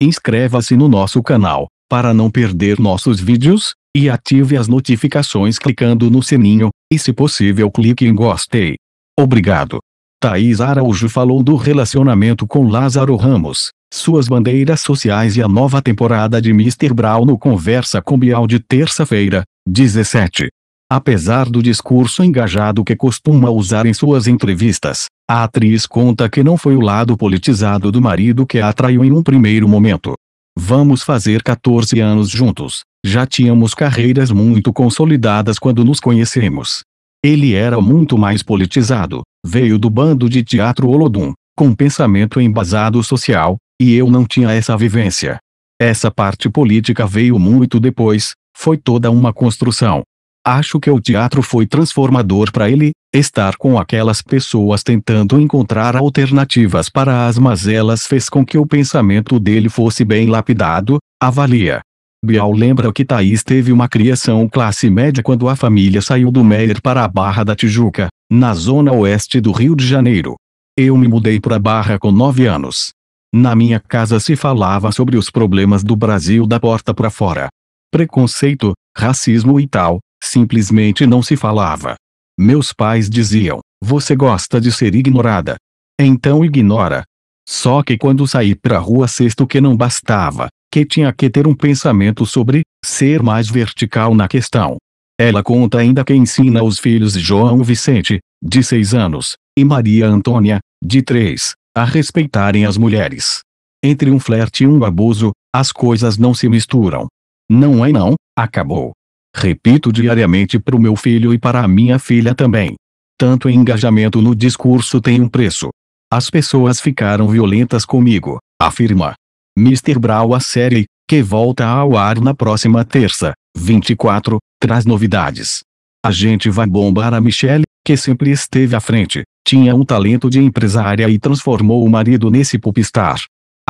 Inscreva-se no nosso canal, para não perder nossos vídeos, e ative as notificações clicando no sininho, e se possível clique em gostei. Obrigado. Thaís Araújo falou do relacionamento com Lázaro Ramos, suas bandeiras sociais e a nova temporada de Mr. Brown no Conversa com Bial de terça-feira, 17. Apesar do discurso engajado que costuma usar em suas entrevistas, a atriz conta que não foi o lado politizado do marido que a atraiu em um primeiro momento. Vamos fazer 14 anos juntos. Já tínhamos carreiras muito consolidadas quando nos conhecemos. Ele era muito mais politizado, veio do bando de teatro Olodum, com pensamento embasado social, e eu não tinha essa vivência. Essa parte política veio muito depois, foi toda uma construção. Acho que o teatro foi transformador para ele, estar com aquelas pessoas tentando encontrar alternativas para as mazelas fez com que o pensamento dele fosse bem lapidado, avalia. Bial lembra que Thaís teve uma criação classe média quando a família saiu do Meier para a Barra da Tijuca, na zona oeste do Rio de Janeiro. Eu me mudei para a Barra com nove anos. Na minha casa se falava sobre os problemas do Brasil da porta para fora. Preconceito, racismo e tal, Simplesmente não se falava. Meus pais diziam: Você gosta de ser ignorada. Então ignora. Só que quando saí pra rua sexto que não bastava, que tinha que ter um pensamento sobre ser mais vertical na questão. Ela conta ainda que ensina aos filhos João Vicente, de 6 anos, e Maria Antônia, de 3, a respeitarem as mulheres. Entre um flerte e um abuso, as coisas não se misturam. Não é não, acabou. Repito diariamente para o meu filho e para a minha filha também. Tanto engajamento no discurso tem um preço. As pessoas ficaram violentas comigo, afirma. Mr. Brown a série, que volta ao ar na próxima terça, 24, traz novidades. A gente vai bombar a Michelle, que sempre esteve à frente, tinha um talento de empresária e transformou o marido nesse popstar.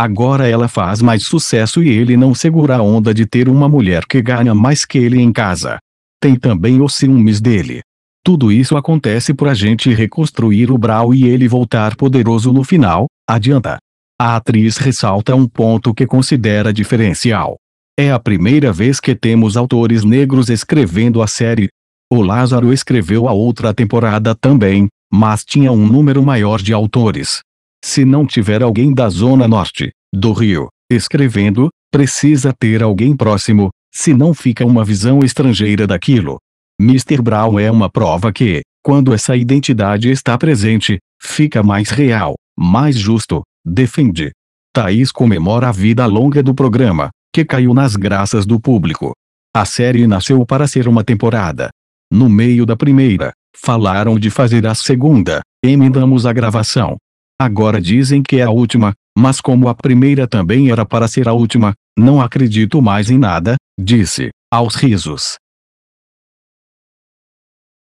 Agora ela faz mais sucesso e ele não segura a onda de ter uma mulher que ganha mais que ele em casa. Tem também os ciúmes dele. Tudo isso acontece a gente reconstruir o Brawl e ele voltar poderoso no final, adianta. A atriz ressalta um ponto que considera diferencial. É a primeira vez que temos autores negros escrevendo a série. O Lázaro escreveu a outra temporada também, mas tinha um número maior de autores. Se não tiver alguém da zona norte do Rio escrevendo, precisa ter alguém próximo, se não fica uma visão estrangeira daquilo. Mr. Brown é uma prova que, quando essa identidade está presente, fica mais real, mais justo, defende. Thaís comemora a vida longa do programa, que caiu nas graças do público. A série nasceu para ser uma temporada. No meio da primeira, falaram de fazer a segunda, emendamos a gravação, Agora dizem que é a última, mas como a primeira também era para ser a última, não acredito mais em nada, disse, aos risos.